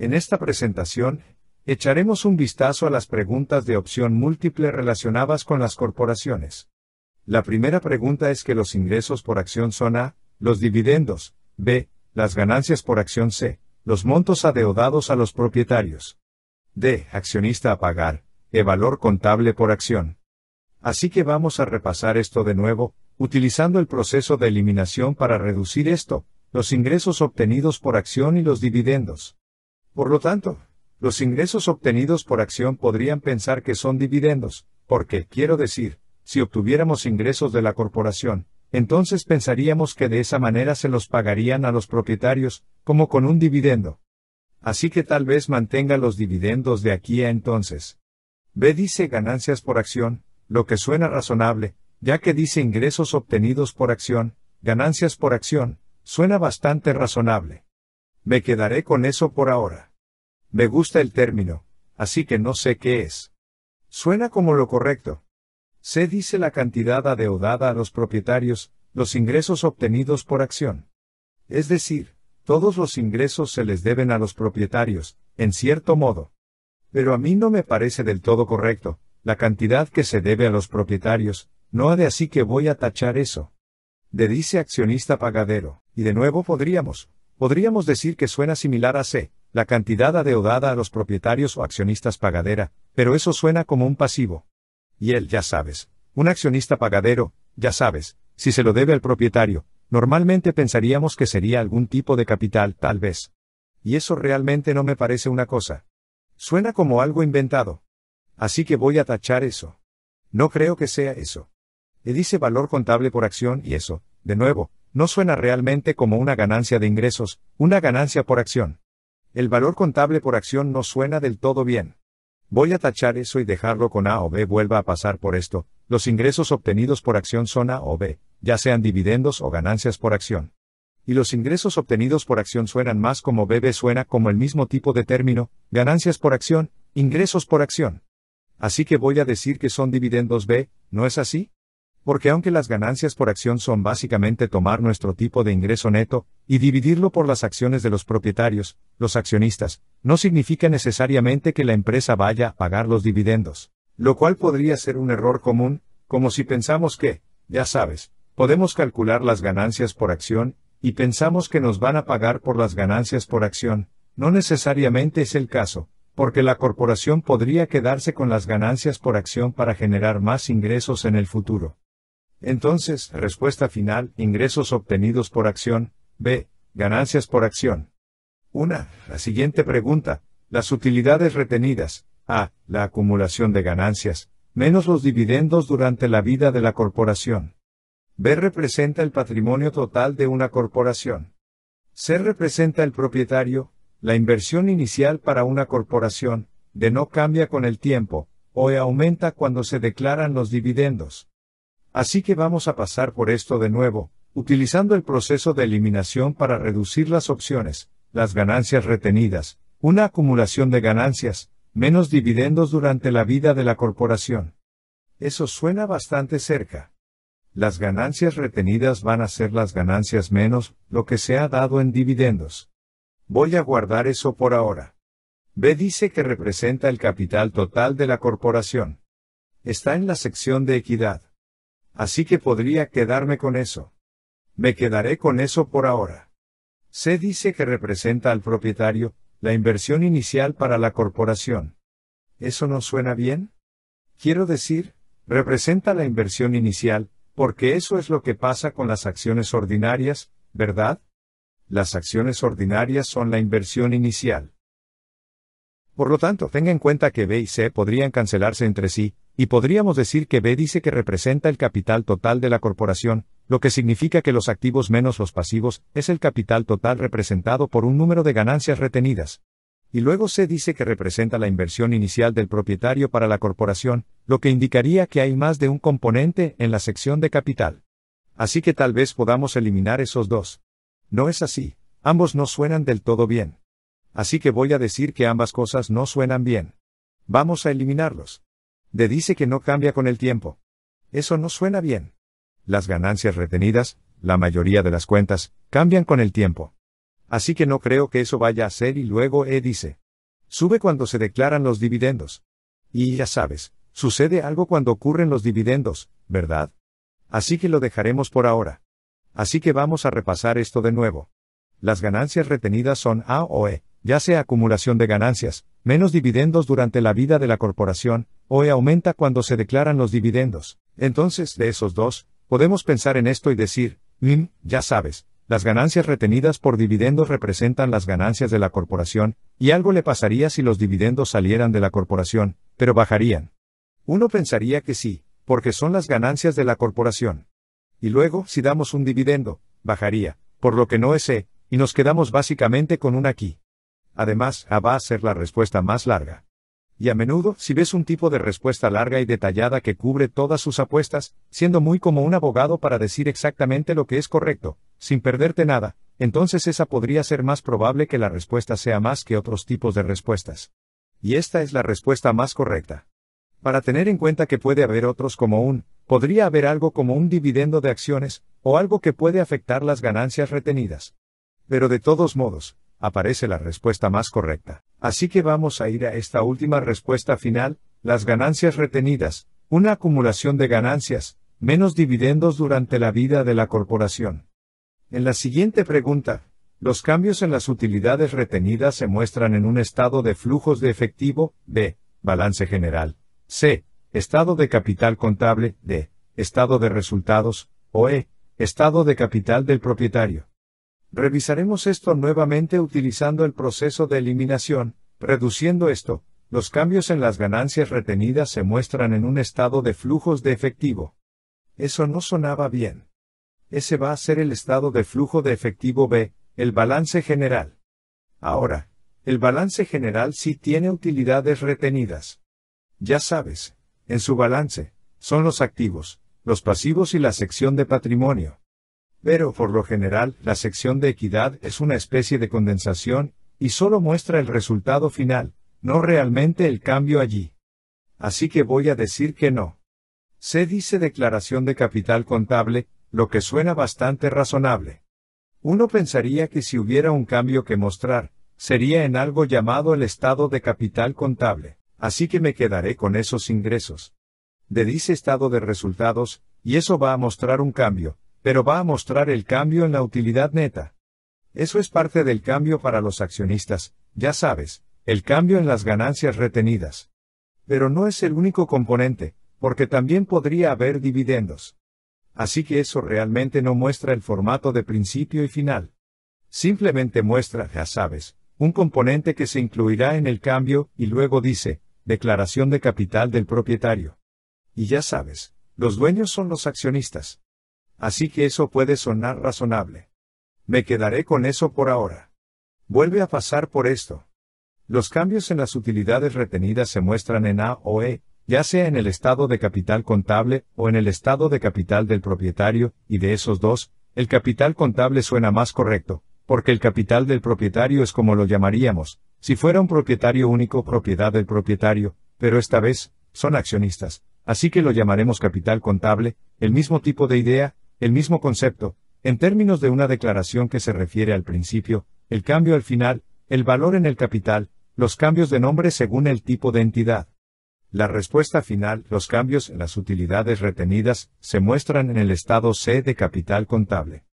En esta presentación, echaremos un vistazo a las preguntas de opción múltiple relacionadas con las corporaciones. La primera pregunta es que los ingresos por acción son A, los dividendos, B, las ganancias por acción C, los montos adeudados a los propietarios. D, accionista a pagar, e valor contable por acción. Así que vamos a repasar esto de nuevo, utilizando el proceso de eliminación para reducir esto, los ingresos obtenidos por acción y los dividendos. Por lo tanto, los ingresos obtenidos por acción podrían pensar que son dividendos, porque, quiero decir, si obtuviéramos ingresos de la corporación, entonces pensaríamos que de esa manera se los pagarían a los propietarios, como con un dividendo. Así que tal vez mantenga los dividendos de aquí a entonces. B dice ganancias por acción, lo que suena razonable, ya que dice ingresos obtenidos por acción, ganancias por acción, suena bastante razonable. Me quedaré con eso por ahora. Me gusta el término, así que no sé qué es. Suena como lo correcto. Se dice la cantidad adeudada a los propietarios, los ingresos obtenidos por acción. Es decir, todos los ingresos se les deben a los propietarios, en cierto modo. Pero a mí no me parece del todo correcto, la cantidad que se debe a los propietarios, no ha de así que voy a tachar eso. De dice accionista pagadero, y de nuevo podríamos, Podríamos decir que suena similar a C, la cantidad adeudada a los propietarios o accionistas pagadera, pero eso suena como un pasivo. Y él, ya sabes, un accionista pagadero, ya sabes, si se lo debe al propietario, normalmente pensaríamos que sería algún tipo de capital, tal vez. Y eso realmente no me parece una cosa. Suena como algo inventado. Así que voy a tachar eso. No creo que sea eso. Le dice valor contable por acción y eso, de nuevo, no suena realmente como una ganancia de ingresos, una ganancia por acción. El valor contable por acción no suena del todo bien. Voy a tachar eso y dejarlo con A o B vuelva a pasar por esto, los ingresos obtenidos por acción son A o B, ya sean dividendos o ganancias por acción. Y los ingresos obtenidos por acción suenan más como BB suena como el mismo tipo de término, ganancias por acción, ingresos por acción. Así que voy a decir que son dividendos B, ¿no es así? Porque aunque las ganancias por acción son básicamente tomar nuestro tipo de ingreso neto, y dividirlo por las acciones de los propietarios, los accionistas, no significa necesariamente que la empresa vaya a pagar los dividendos. Lo cual podría ser un error común, como si pensamos que, ya sabes, podemos calcular las ganancias por acción, y pensamos que nos van a pagar por las ganancias por acción, no necesariamente es el caso, porque la corporación podría quedarse con las ganancias por acción para generar más ingresos en el futuro. Entonces, respuesta final, ingresos obtenidos por acción, b, ganancias por acción. 1. La siguiente pregunta, las utilidades retenidas, a, la acumulación de ganancias, menos los dividendos durante la vida de la corporación. B representa el patrimonio total de una corporación. C representa el propietario, la inversión inicial para una corporación, de no cambia con el tiempo, o aumenta cuando se declaran los dividendos. Así que vamos a pasar por esto de nuevo, utilizando el proceso de eliminación para reducir las opciones, las ganancias retenidas, una acumulación de ganancias, menos dividendos durante la vida de la corporación. Eso suena bastante cerca. Las ganancias retenidas van a ser las ganancias menos lo que se ha dado en dividendos. Voy a guardar eso por ahora. B dice que representa el capital total de la corporación. Está en la sección de equidad. Así que podría quedarme con eso. Me quedaré con eso por ahora. Se dice que representa al propietario, la inversión inicial para la corporación. ¿Eso no suena bien? Quiero decir, representa la inversión inicial, porque eso es lo que pasa con las acciones ordinarias, ¿verdad? Las acciones ordinarias son la inversión inicial. Por lo tanto, tenga en cuenta que B y C podrían cancelarse entre sí, y podríamos decir que B dice que representa el capital total de la corporación, lo que significa que los activos menos los pasivos es el capital total representado por un número de ganancias retenidas. Y luego C dice que representa la inversión inicial del propietario para la corporación, lo que indicaría que hay más de un componente en la sección de capital. Así que tal vez podamos eliminar esos dos. No es así, ambos no suenan del todo bien. Así que voy a decir que ambas cosas no suenan bien. Vamos a eliminarlos. De dice que no cambia con el tiempo. Eso no suena bien. Las ganancias retenidas, la mayoría de las cuentas, cambian con el tiempo. Así que no creo que eso vaya a ser y luego E dice. Sube cuando se declaran los dividendos. Y ya sabes, sucede algo cuando ocurren los dividendos, ¿verdad? Así que lo dejaremos por ahora. Así que vamos a repasar esto de nuevo. Las ganancias retenidas son A o E ya sea acumulación de ganancias, menos dividendos durante la vida de la corporación, o E aumenta cuando se declaran los dividendos. Entonces, de esos dos, podemos pensar en esto y decir, mmm, ya sabes, las ganancias retenidas por dividendos representan las ganancias de la corporación, y algo le pasaría si los dividendos salieran de la corporación, pero bajarían. Uno pensaría que sí, porque son las ganancias de la corporación. Y luego, si damos un dividendo, bajaría, por lo que no es E, y nos quedamos básicamente con un aquí. Además, A va a ser la respuesta más larga. Y a menudo, si ves un tipo de respuesta larga y detallada que cubre todas sus apuestas, siendo muy como un abogado para decir exactamente lo que es correcto, sin perderte nada, entonces esa podría ser más probable que la respuesta sea más que otros tipos de respuestas. Y esta es la respuesta más correcta. Para tener en cuenta que puede haber otros como un, podría haber algo como un dividendo de acciones, o algo que puede afectar las ganancias retenidas. Pero de todos modos, aparece la respuesta más correcta. Así que vamos a ir a esta última respuesta final, las ganancias retenidas, una acumulación de ganancias, menos dividendos durante la vida de la corporación. En la siguiente pregunta, los cambios en las utilidades retenidas se muestran en un estado de flujos de efectivo, B, balance general, C, estado de capital contable, D, estado de resultados, o E, estado de capital del propietario. Revisaremos esto nuevamente utilizando el proceso de eliminación, reduciendo esto, los cambios en las ganancias retenidas se muestran en un estado de flujos de efectivo. Eso no sonaba bien. Ese va a ser el estado de flujo de efectivo B, el balance general. Ahora, el balance general sí tiene utilidades retenidas. Ya sabes, en su balance, son los activos, los pasivos y la sección de patrimonio. Pero por lo general, la sección de equidad es una especie de condensación, y solo muestra el resultado final, no realmente el cambio allí. Así que voy a decir que no. Se dice declaración de capital contable, lo que suena bastante razonable. Uno pensaría que si hubiera un cambio que mostrar, sería en algo llamado el estado de capital contable, así que me quedaré con esos ingresos. De dice estado de resultados, y eso va a mostrar un cambio, pero va a mostrar el cambio en la utilidad neta. Eso es parte del cambio para los accionistas, ya sabes, el cambio en las ganancias retenidas. Pero no es el único componente, porque también podría haber dividendos. Así que eso realmente no muestra el formato de principio y final. Simplemente muestra, ya sabes, un componente que se incluirá en el cambio y luego dice, declaración de capital del propietario. Y ya sabes, los dueños son los accionistas así que eso puede sonar razonable. Me quedaré con eso por ahora. Vuelve a pasar por esto. Los cambios en las utilidades retenidas se muestran en A o E, ya sea en el estado de capital contable o en el estado de capital del propietario, y de esos dos, el capital contable suena más correcto, porque el capital del propietario es como lo llamaríamos, si fuera un propietario único propiedad del propietario, pero esta vez, son accionistas, así que lo llamaremos capital contable, el mismo tipo de idea, el mismo concepto, en términos de una declaración que se refiere al principio, el cambio al final, el valor en el capital, los cambios de nombre según el tipo de entidad. La respuesta final, los cambios en las utilidades retenidas, se muestran en el estado C de capital contable.